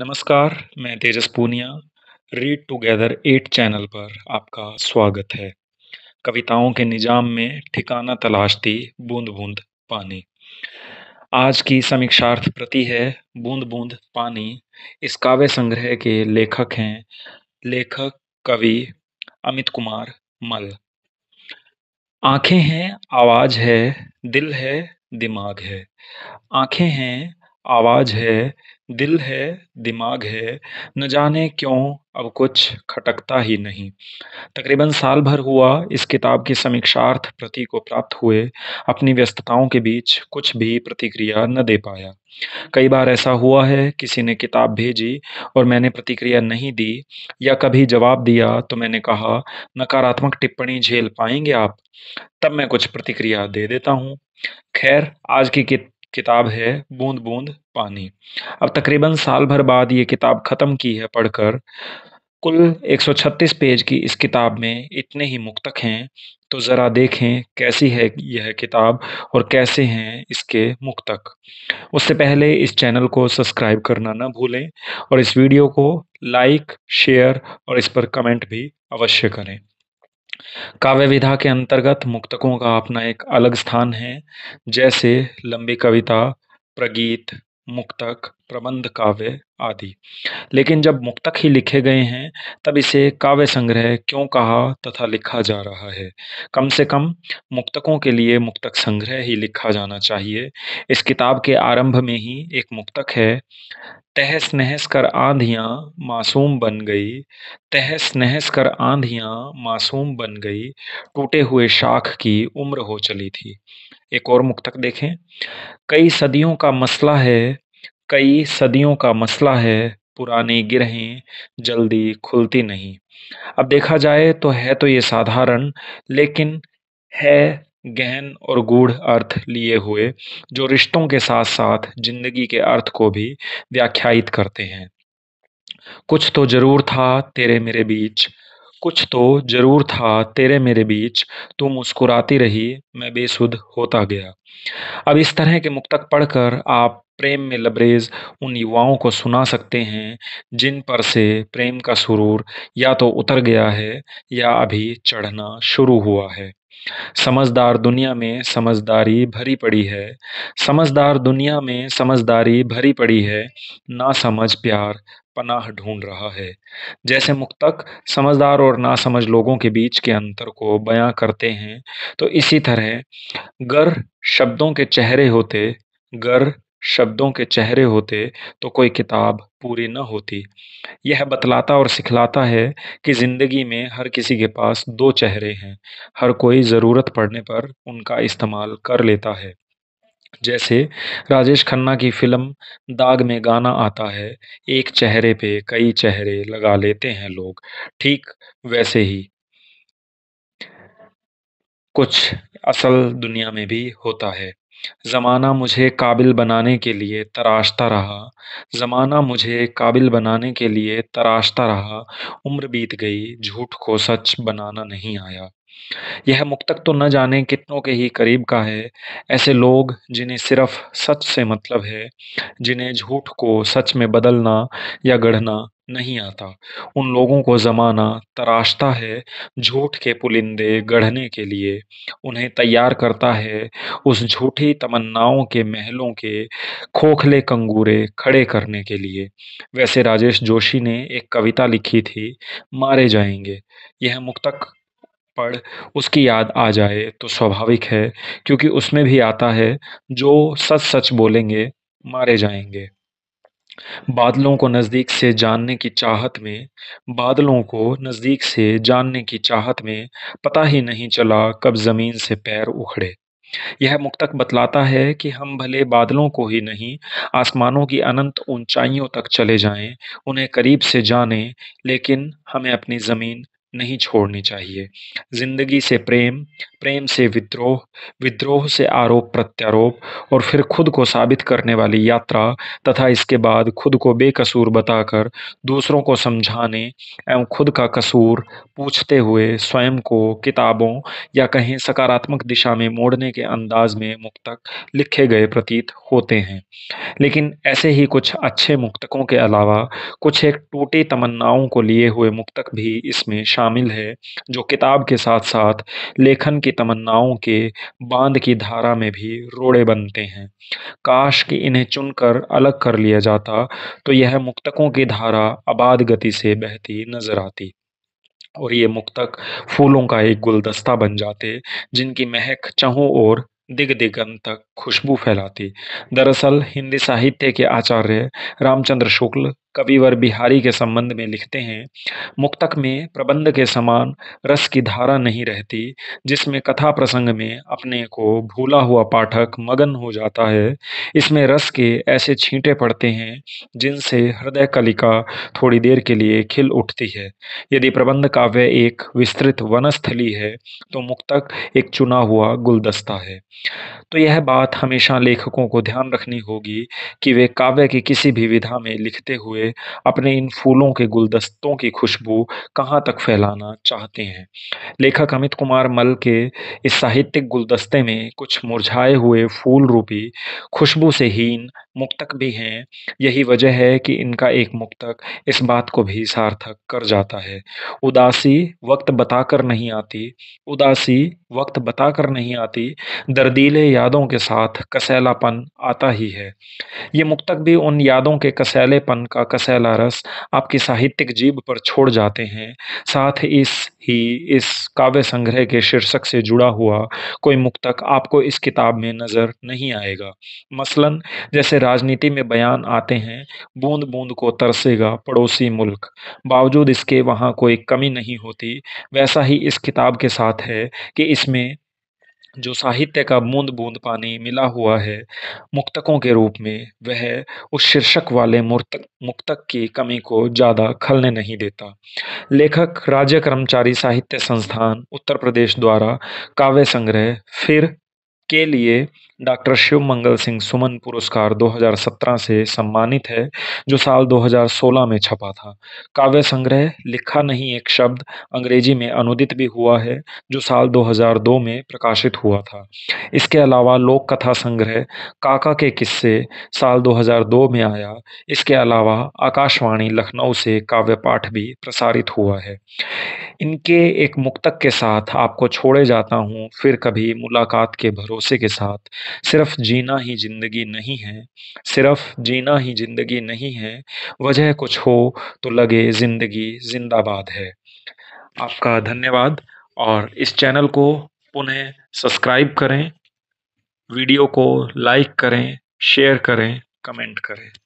नमस्कार मैं Tejas Poonia read together eight channel पर आपका स्वागत है कविताओं के निजाम में ठिकाना तलाशती बूंद बूंद पानी आज की समीक्षार्थ प्रति है बूंद बूंद पानी इस काव्य संग्रह के लेखक हैं लेखक कवि अमित कुमार मल आंखें हैं आवाज़ है दिल है दिमाग है आंखें हैं आवाज़ है, दिल है, दिमाग है, न जाने क्यों अब कुछ खटकता ही नहीं। तकरीबन साल भर हुआ इस किताब की समीक्षार्थ प्रति को प्राप्त हुए, अपनी व्यस्तताओं के बीच कुछ भी प्रतिक्रिया न दे पाया। कई बार ऐसा हुआ है, किसी ने किताब भेजी और मैंने प्रतिक्रिया नहीं दी या कभी जवाब दिया तो मैंने कहा, नकारात्मक टिप्पणी झेल पाएंगे आप? तब मैं कुछ प्रतिक्रिया दे देता हूँ। खैर, आज की किताब है बूंद बूंद पानी अब तकरीबन साल भर बाद ये किताब ख़त्म की है पढ़कर कुल 136 पेज की इस किताब में इतने ही मुक्तक हैं तो ज़रा देखें कैसी है यह किताब और कैसे हैं इसके मुक्तक उससे पहले इस चैनल को सब्सक्राइब करना ना भूलें और इस वीडियो को लाइक शेयर और इस पर कमेंट भी अवश्य करें काव्य विधा के अंतर्गत मुक्तकों का अपना एक अलग स्थान है जैसे लंबी कविता प्रगीत मुक्तक प्रबंध काव्य आदि लेकिन जब मुक्तक ही लिखे गए हैं तब इसे काव्य संग्रह क्यों कहा तथा लिखा जा रहा है कम से कम मुक्तकों के लिए मुक्तक संग्रह ही लिखा जाना चाहिए इस किताब के आरंभ में ही एक मुक्तक है तहस नहस कर आंधियाँ मासूम बन गई तहस नहस कर आंधियाँ मासूम बन गई टूटे हुए शाख की उम्र हो चली थी एक और मुक्तक देखें कई सदियों का मसला है कई सदियों का मसला है पुरानी गिरहें जल्दी खुलती नहीं अब देखा जाए तो है तो ये साधारण लेकिन है गहन और गूढ़ अर्थ लिए हुए जो रिश्तों के साथ साथ जिंदगी के अर्थ को भी व्याख्यायित करते हैं कुछ तो जरूर था तेरे मेरे बीच कुछ तो जरूर था तेरे मेरे बीच तू मुस्कुराती रही मैं बेसुध होता गया अब इस तरह के मुक्तक पढ़कर आप प्रेम में लबरेज उन युवाओं को सुना सकते हैं जिन पर से प्रेम का सुरूर या तो उतर गया है या अभी चढ़ना शुरू हुआ है समझदार दुनिया में समझदारी भरी पड़ी है समझदार दुनिया में समझदारी भरी पड़ी है ना समझ प्यार पनाह ढूंढ रहा है जैसे मुक्तक समझदार और ना समझ लोगों के बीच के अंतर को बयां करते हैं तो इसी तरह गर शब्दों के चेहरे होते गर शब्दों के चेहरे होते तो कोई किताब पूरी न होती यह बतलाता और सिखलाता है कि ज़िंदगी में हर किसी के पास दो चेहरे हैं हर कोई ज़रूरत पड़ने पर उनका इस्तेमाल कर लेता है जैसे राजेश खन्ना की फ़िल्म दाग में गाना आता है एक चेहरे पे कई चेहरे लगा लेते हैं लोग ठीक वैसे ही कुछ असल दुनिया में भी होता है ज़माना मुझे काबिल बनाने के लिए तराशता रहा ज़माना मुझे काबिल बनाने के लिए तराशता रहा उम्र बीत गई झूठ को सच बनाना नहीं आया यह मुक्तक तो न जाने कितनों के ही करीब का है ऐसे लोग जिन्हें सिर्फ सच से मतलब है जिन्हें झूठ को सच में बदलना या गढ़ना नहीं आता उन लोगों को ज़माना तराशता है झूठ के पुलिंदे गढ़ने के लिए उन्हें तैयार करता है उस झूठी तमन्नाओं के महलों के खोखले कंगूरे खड़े करने के लिए वैसे राजेश जोशी ने एक कविता लिखी थी मारे जाएंगे यह मुक्तक पढ़ उसकी याद आ जाए तो स्वाभाविक है क्योंकि उसमें भी आता है जो सच सच बोलेंगे मारे जाएंगे बादलों को नज़दीक से जानने की चाहत में बादलों को नज़दीक से जानने की चाहत में पता ही नहीं चला कब ज़मीन से पैर उखड़े यह मुक्तक बतलाता है कि हम भले बादलों को ही नहीं आसमानों की अनंत ऊंचाइयों तक चले जाएं, उन्हें करीब से जानें, लेकिन हमें अपनी ज़मीन नहीं छोड़नी चाहिए ज़िंदगी से प्रेम प्रेम से विद्रोह विद्रोह से आरोप प्रत्यारोप और फिर खुद को साबित करने वाली यात्रा तथा इसके बाद खुद को बेकसूर बताकर दूसरों को समझाने एवं खुद का कसूर पूछते हुए स्वयं को किताबों या कहीं सकारात्मक दिशा में मोड़ने के अंदाज में मुक्तक लिखे गए प्रतीत होते हैं लेकिन ऐसे ही कुछ अच्छे मुक्तकों के अलावा कुछ एक टूटी तमन्नाओं को लिए हुए मुक्तक भी इसमें शामिल शामिल है जो किताब के साथ साथ लेखन की तमन्नाओं के बांध की धारा में भी रोड़े बनते हैं काश कि इन्हें चुनकर अलग कर लिया जाता तो यह मुक्तकों की धारा आबाद गति से बहती नजर आती और ये मुक्तक फूलों का एक गुलदस्ता बन जाते जिनकी महक चहों और दिग दिगंत तक खुशबू फैलाती दरअसल हिंदी साहित्य के आचार्य रामचंद्र शुक्ल कविवर बिहारी के संबंध में लिखते हैं मुक्तक में प्रबंध के समान रस की धारा नहीं रहती जिसमें कथा प्रसंग में अपने को भूला हुआ पाठक मगन हो जाता है इसमें रस के ऐसे छींटे पड़ते हैं जिनसे हृदय कलिका थोड़ी देर के लिए खिल उठती है यदि प्रबंध काव्य एक विस्तृत वनस्थली है तो मुक्तक एक चुना हुआ गुलदस्ता है तो यह बात बात हमेशा लेखकों को ध्यान रखनी होगी कि वे काव्य की किसी भी विधा में लिखते हुए अपने इन फूलों के गुलदस्तों की खुशबू कहाँ तक फैलाना चाहते हैं लेखक अमित कुमार मल के इस साहित्यिक गुलदस्ते में कुछ मुरझाए हुए फूल रूपी खुशबू से हीन मुक्तक भी हैं यही वजह है कि इनका एक मुक्तक इस बात को भी सार्थक कर जाता है उदासी वक्त बताकर नहीं आती उदासी वक्त बताकर नहीं आती दर्दीले यादों के साथ साथ कसैलापन आता ही है ये मुक्तक भी उन यादों के कसैलेपन का कसैला रस आपकी साहित्यिक जीव पर छोड़ जाते हैं साथ इस ही इस काव्य संग्रह के शीर्षक से जुड़ा हुआ कोई मुक्तक आपको इस किताब में नज़र नहीं आएगा मसलन जैसे राजनीति में बयान आते हैं बूंद बूंद को तरसेगा पड़ोसी मुल्क बावजूद इसके वहाँ कोई कमी नहीं होती वैसा ही इस किताब के साथ है कि इसमें जो साहित्य का बूंद बूंद पानी मिला हुआ है मुक्तकों के रूप में वह उस शीर्षक वाले मुर्तक मुक्तक की कमी को ज़्यादा खलने नहीं देता लेखक राज्य कर्मचारी साहित्य संस्थान उत्तर प्रदेश द्वारा काव्य संग्रह फिर के लिए डॉक्टर शिव मंगल सिंह सुमन पुरस्कार 2017 से सम्मानित है जो साल 2016 में छपा था काव्य संग्रह लिखा नहीं एक शब्द अंग्रेजी में अनुदित भी हुआ है जो साल 2002 में प्रकाशित हुआ था इसके अलावा लोक कथा संग्रह काका के किस्से साल 2002 में आया इसके अलावा आकाशवाणी लखनऊ से काव्य पाठ भी प्रसारित हुआ है इनके एक मुक्तक के साथ आपको छोड़े जाता हूँ फिर कभी मुलाकात के भरोसे के साथ सिर्फ जीना ही ज़िंदगी नहीं है सिर्फ जीना ही ज़िंदगी नहीं है वजह कुछ हो तो लगे ज़िंदगी जिंदाबाद है आपका धन्यवाद और इस चैनल को पुनः सब्सक्राइब करें वीडियो को लाइक करें शेयर करें कमेंट करें